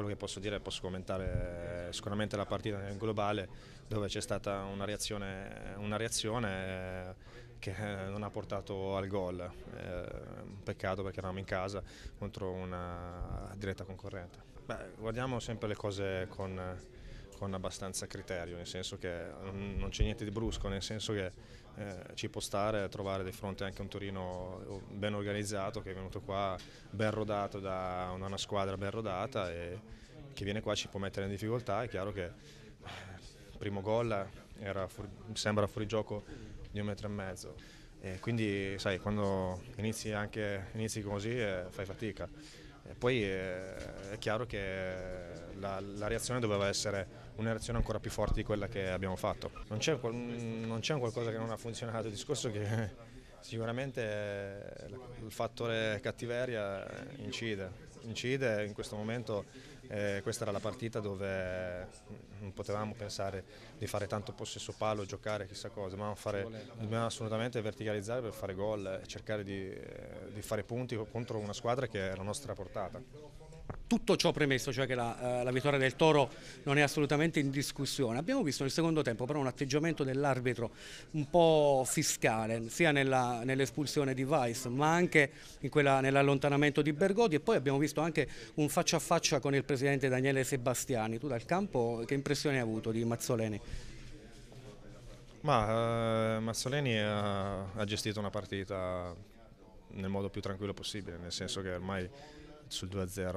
quello che posso dire, posso commentare eh, sicuramente la partita nel globale dove c'è stata una reazione, una reazione eh, che eh, non ha portato al gol, un peccato perché eravamo in casa contro una diretta concorrente. Beh, guardiamo sempre le cose con con abbastanza criterio, nel senso che mm, non c'è niente di brusco, nel senso che eh, ci può stare trovare di fronte anche un Torino oh, ben organizzato che è venuto qua ben rodato da una, una squadra ben rodata e che viene qua ci può mettere in difficoltà, è chiaro che il eh, primo gol era fuori, sembra fuori gioco di un metro e mezzo. E quindi sai, quando inizi, anche, inizi così eh, fai fatica. E poi eh, è chiaro che la, la, reazione doveva essere una reazione ancora più forte di quella che abbiamo fatto. Non c'è un qualcosa che non ha funzionato, il discorso che sicuramente il fattore cattiveria incide, incide in questo momento eh, questa era la partita dove non potevamo pensare di fare tanto possesso palo, giocare chissà cosa, ma fare, dobbiamo assolutamente verticalizzare per fare gol e cercare di, eh, di fare punti contro una squadra che è la nostra portata tutto ciò premesso, cioè che la, eh, la, vittoria del Toro non è assolutamente in discussione, abbiamo visto nel secondo tempo però un atteggiamento dell'arbitro un po' fiscale, sia nell'espulsione nell di Weiss ma anche nell'allontanamento di Bergodi e poi abbiamo visto anche un faccia a faccia con il presidente Daniele Sebastiani. Tu dal campo che impressione hai avuto di Mazzoleni? Ma, eh, Mazzoleni ha, ha gestito una partita nel modo più tranquillo possibile, nel senso che ormai sul 2-0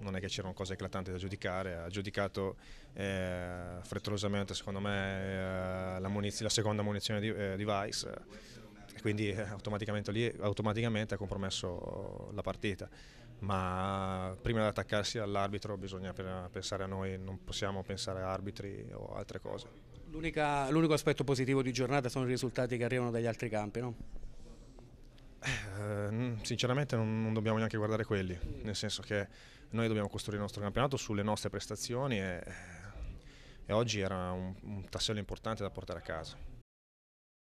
non è che c'erano cose eclatanti da giudicare, ha giudicato eh, frettolosamente secondo me eh, la, la, seconda munizione di, eh, di Weiss eh, e quindi eh, automaticamente, lì, automaticamente ha compromesso la partita ma prima di attaccarsi all'arbitro bisogna pensare a noi, non possiamo pensare a arbitri o altre cose. L'unico aspetto positivo di giornata sono i risultati che arrivano dagli altri campi, no? Eh, mm, sinceramente non, non, dobbiamo neanche guardare quelli, mm. nel senso che noi dobbiamo costruire il nostro campionato sulle nostre prestazioni e, e oggi era un, un tassello importante da portare a casa.